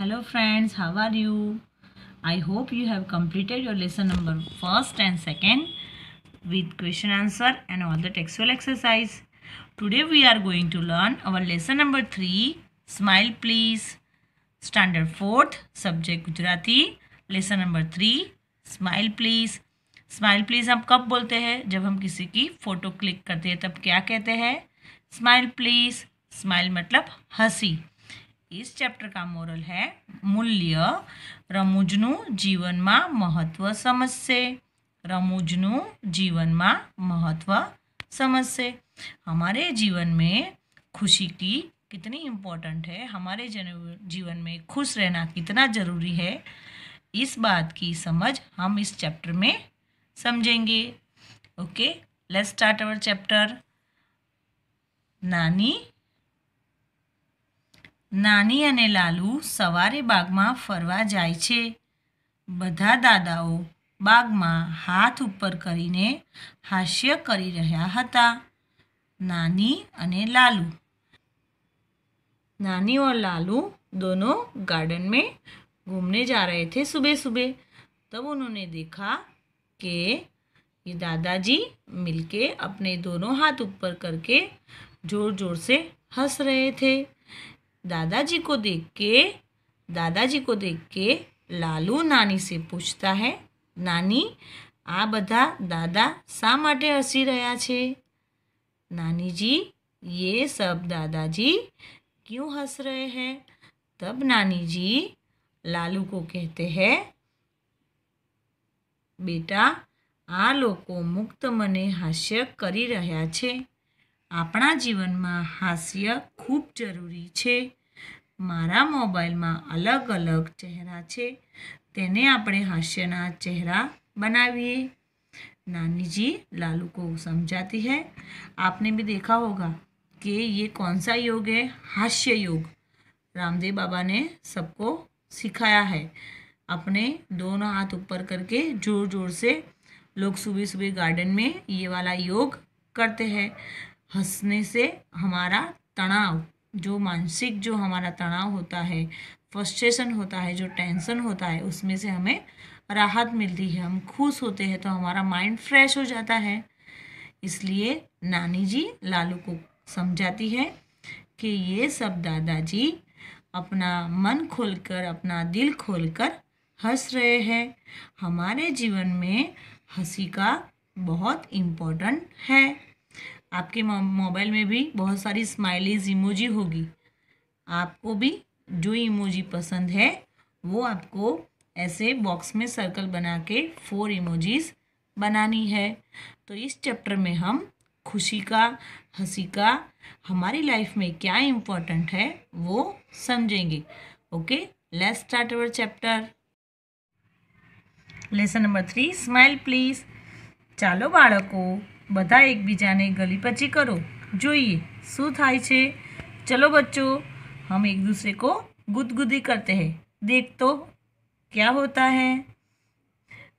Hello friends how are you I hope you have completed your lesson number first and second with question answer and all the textual exercise today we are going to learn our lesson number three smile please standard fourth subject Gujarati lesson number three smile please smile please हम कब बोलते हैं जब हम किसी की photo click करते हैं तब क्या कहते हैं स्माइल प्लीज स्माइल मतलब हंसी इस चैप्टर का मोरल है मूल्य रमूजन जीवन में महत्व समझसे रमूजन जीवन में महत्व समझसे हमारे जीवन में खुशी की कितनी इम्पोर्टेंट है हमारे जीवन में खुश रहना कितना ज़रूरी है इस बात की समझ हम इस चैप्टर में समझेंगे okay let's start our chapter नानी નાની અને લાલુ સવારે બાગમાં ફરવા જાય છે બધા દાદાઓ બાગમાં હાથ ઉપર કરીને હાસ્ય કરી રહ્યા હતા નાની અને લાલુ નાની ઓર લાलू दोनों गार्डन में घूमने जा रहे थे सुबह सुबह तब उन्होंने देखा कि ये दादाजी मिलके अपने दोनों हाथ ऊपर करके जोर जोर से हंस रहे थे दादाजी को देख के दादाजी को देख के लालू नानी से पूछता है नानी आ बधा दादा शा माटे हसी रहा छे नानी जी ये सब दादाजी क्यों हंस रहे हैं तब नानी जी लालू को कहते हैं बेटा आ लोग मुक्त मने हास्य करी रहा है में हास्य खूब जरूरी है છે मोबाइल में अलग अलग चेहरा है तेने आप હાસ્યના चेहरा बनाए नानी जी लालू को समझाती है आपने भी देखा होगा कि ये कौन सा योग है हास्य योग रामदेव बाबा ने सबको सिखाया है अपने दोनों हाथ ऊपर करके जोर जोर से लोग सुबह सुबह गार्डन में ये वाला योग करते हैं हंसने से हमारा तनाव जो मानसिक जो हमारा तनाव होता है फ्रस्ट्रेशन होता है जो टेंशन होता है उसमें से हमें राहत मिलती है हम खुश होते हैं तो हमारा माइंड फ्रेश हो जाता है इसलिए नानी जी लालू को समझाती है कि ये सब दादाजी अपना मन खोलकर अपना दिल खोलकर हंस रहे हैं हमारे जीवन में हंसी का बहुत इम्पोर्टेंट है आपके मोबाइल में भी बहुत सारी स्माइलीज इमोजी होगी आपको भी जो इमोजी पसंद है वो आपको ऐसे बॉक्स में सर्कल बना के फोर इमोजीज बनानी है तो इस चैप्टर में हम खुशी का हंसी का हमारी लाइफ में क्या इम्पोर्टेंट है वो समझेंगे okay let's start our chapter lesson number three smile please चालो बाड़कों बदाई एक-बीजा ने गलीपची करो જોઈએ શું થાય છે ચલો બચ્ચો હમ એક દુસરે કો ગુદગુદી કરતે હે દેખ તો ક્યા હોતા હે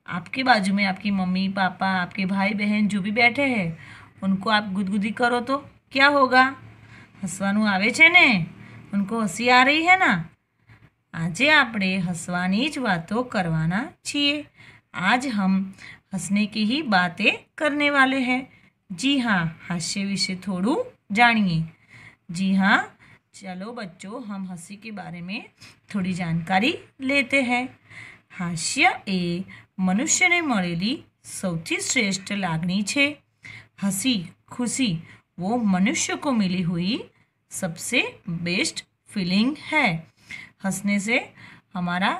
આપકે બાજુ મે આપકી મમ્મી પાપા આપકે ભાઈ બહેન જો ભી બેઠે હે ઉનકો આપ ગુદગુદી કરો તો ક્યા હોગા હસવાનું આવે છે ને ઉનકો હસી આ રહી હે ના આજે આપણે હસવાની જ વાતો કરવાના છે આજ હમ हंसने की ही बातें करने वाले हैं जी हाँ हास्य विषय थोड़ू जानिए जी हाँ चलो बच्चों हम हंसी के बारे में थोड़ी जानकारी लेते हैं हास्य ए मनुष्य ने मेली सौ श्रेष्ठ लागणी है हंसी खुशी वो मनुष्य को मिली हुई सबसे बेस्ट फीलिंग है हंसने से हमारा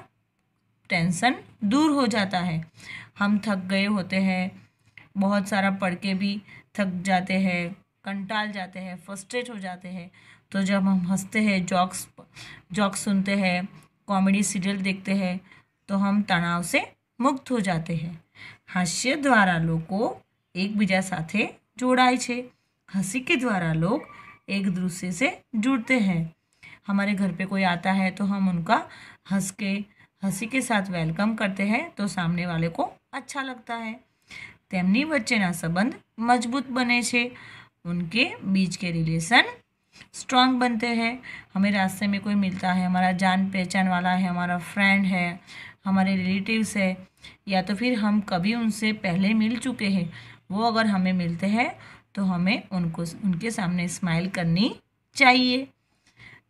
टेंशन दूर हो जाता है हम थक गए होते हैं बहुत सारा पढ़ के भी थक जाते हैं कंटाल जाते हैं फर्स्ट्रेट हो जाते हैं तो जब हम हंसते हैं जॉक्स जॉक्स सुनते हैं कॉमेडी सीरियल देखते हैं तो हम तनाव से मुक्त जाते हैं हास्य द्वारा लोग को एक बीजा साथ जोड़ा छे हंसी के द्वारा लोग एक दूसरे से जुड़ते हैं हमारे घर पे कोई आता है तो हम उनका हंस के के साथ वेलकम करते हैं तो सामने वाले को अच्छा लगता है तेमनी તેમની ना संबंध मजबूत बने छे उनके बीच के रिलेशन स्ट्रांग बनते हैं हमें रास्ते में कोई मिलता है हमारा जान पहचान वाला है हमारा फ्रेंड है हमारे रिलेटिव्स है या तो फिर हम कभी उनसे पहले मिल चुके हैं वो अगर हमें मिलते हैं तो हमें उनको उनके सामने स्माइल करनी चाहिए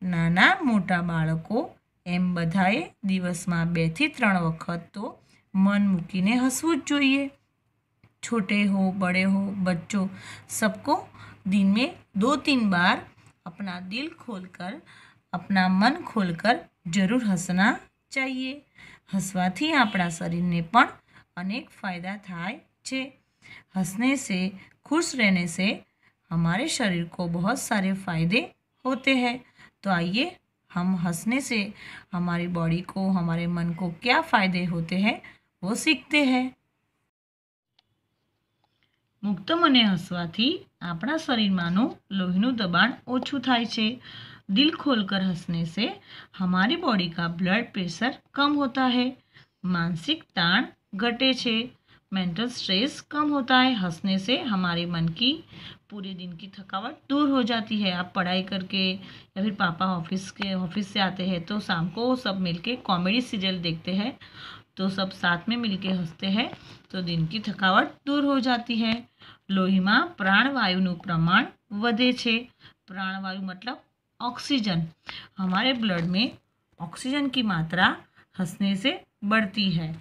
मोटा મોટા को एम बधाए दिवस में बे त्रण वक्त तो मन मूकीने हसवुज जो छोटे हो बड़े हो बच्चों सबको दिन में दो तीन बार अपना दिल खोल कर अपना मन खोल कर जरूर हंसना चाहिए हंसवा अपना शरीर ने अनेक फायदा थाय हंसने से खुश रहने से हमारे शरीर को बहुत सारे फायदे होते हैं तो आइए हम हंसने से हमारी बॉडी को हमारे मन को क्या फ़ायदे होते हैं वो सीखते हैं मुक्त मने हंसवा अपना शरीर में लोहीन दबाण ओछू थाय दिल खोलकर हंसने से हमारी बॉडी का ब्लड प्रेशर कम होता है मानसिक ताण घटे मेंटल स्ट्रेस कम होता है हंसने से हमारे मन की पूरे दिन की थकावट दूर हो जाती है आप पढ़ाई करके या फिर पापा ऑफिस के ऑफिस से आते हैं तो शाम को सब मिलके कॉमेडी सीरियल देखते हैं तो सब साथ में मिलके हंसते हैं तो दिन की थकावट दूर हो जाती है लोहिमा પ્રાણવાયુનું प्रमाण વધે छे प्राणवायु मतलब ऑक्सीजन हमारे ब्लड में ऑक्सीजन की मात्रा हंसने से बढ़ती है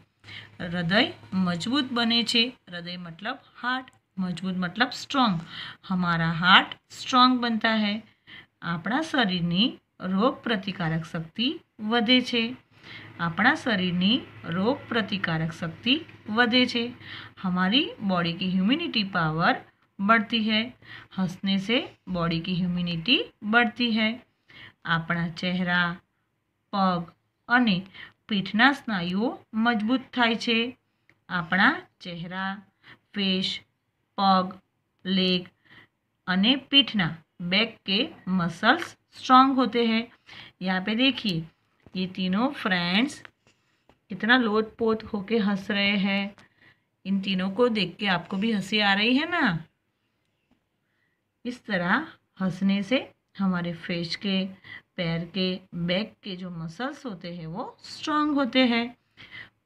हृदय मजबूत बने छे हृदय मतलब हार्ट મજબૂત મતલબ સ્ટ્રોંગ હમારા હાર્ટ સ્ટ્રોંગ બનતા હૈ આપણા શરીરની રોગ પ્રતિકારક શક્તિ વધે છે આપણા શરીરની રોગ પ્રતિકારક શક્તિ વધે છે અમારી બોડી કી ह्यूमिनिटी પાવર બઢતી है હસને સે બોડી की ह्यूमिनिटी बढ़ती है આપણા ચહેરા પગ અને પીઠના સ્નાયુઓ મજબૂત થાય છે આપણા ચહેરા ફેશ पग लेग अने पीठना बैक के मसल्स स्ट्रांग होते हैं यहाँ पे देखिए ये तीनों फ्रेंड्स कितना लोट पोत होके हंस रहे हैं इन तीनों को देख के आपको भी हंसी आ रही है ना इस तरह हंसने से हमारे फेस के पैर के बैक के जो मसल्स होते हैं वो स्ट्रांग होते हैं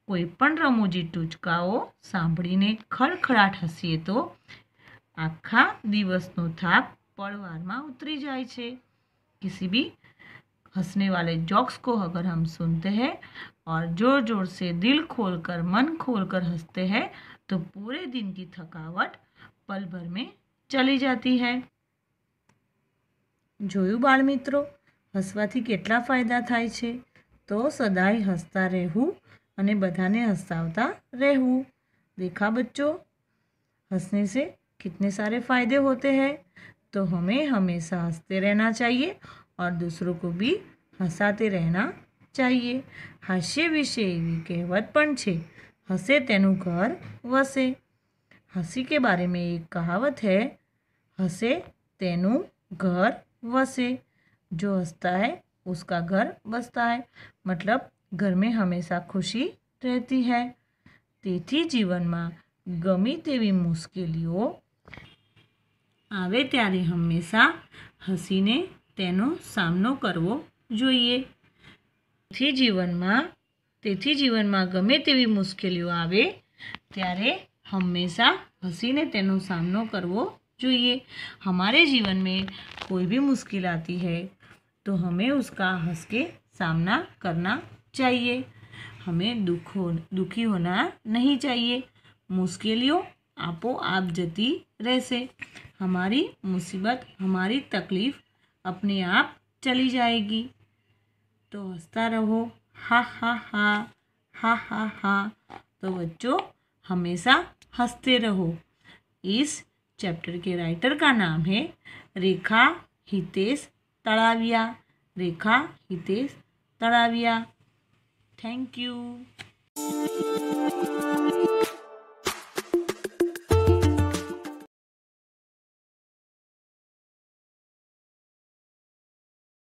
કોઈપણ રમુજી ટૂચકાઓ સાંભળીને ખળખળાટ હસીએ તો આખા દિવસનો થાક પળવારમાં ઉતરી જાય છે. કિસી ભી હસને વાલે જોક્સ કો હગર હમ સુનતે હૈ ઓર જો જોર સે દિલ ખોલકર મન ખોલકર હસતે હૈ તો પૂરે દિન કી થકાવટ પલ ભર મેં ચલી જાતી હૈ. જોયુ બાળ મિત્રો હસવા થી કેટલા ફાયદા થાય છે તો સદાઈ હસતા રહો. અને બધાને હસાવતા રહું دیکھا બચ્ચો હસને સે કેટને سارے ફાયદે હોતે હે તો હમે હંમેશા હસતે રહેના ચાહીએ ઓર दूसरो કો ભી હસાતે રહેના ચાહીએ હાસ્ય વિશે ની કહેવત પણ છે હસે તેનુ ઘર વસે હસી કે બારે મે એક કહાવત હે હસે તેનુ ઘર વસે જો હસતા હે uska ghar basta hai matlab घर में हमेशा खुशी रहती है तेथी जीवन में गमी तेवी मुश्किल आवे तेरे हमेशा हसीने तेनो सामनो करवो जो ये। थी जीवन में तेथी जीवन में गमे तेवी मुश्किल आवे तेरे हमेशा हसीने तेनो सामनो करवो जो ये। हमारे जीवन में कोई भी मुश्किल आती है तो हमें उसका हंस के सामना करना चाहिए हमें હમે दुखी होना नहीं चाहिए मुश्किलियों आप जती रह से हमारी मुसीबत हमारी तकलीफ़ अपने आप चली जाएगी तो हंसता रहो हा हा हा हा हा हा तो बच्चों हमेशा हंसते रहो इस चैप्टर के राइटर का नाम है रेखा हितेश तड़ाविया रेखा हितेश तड़ाविया Thank you.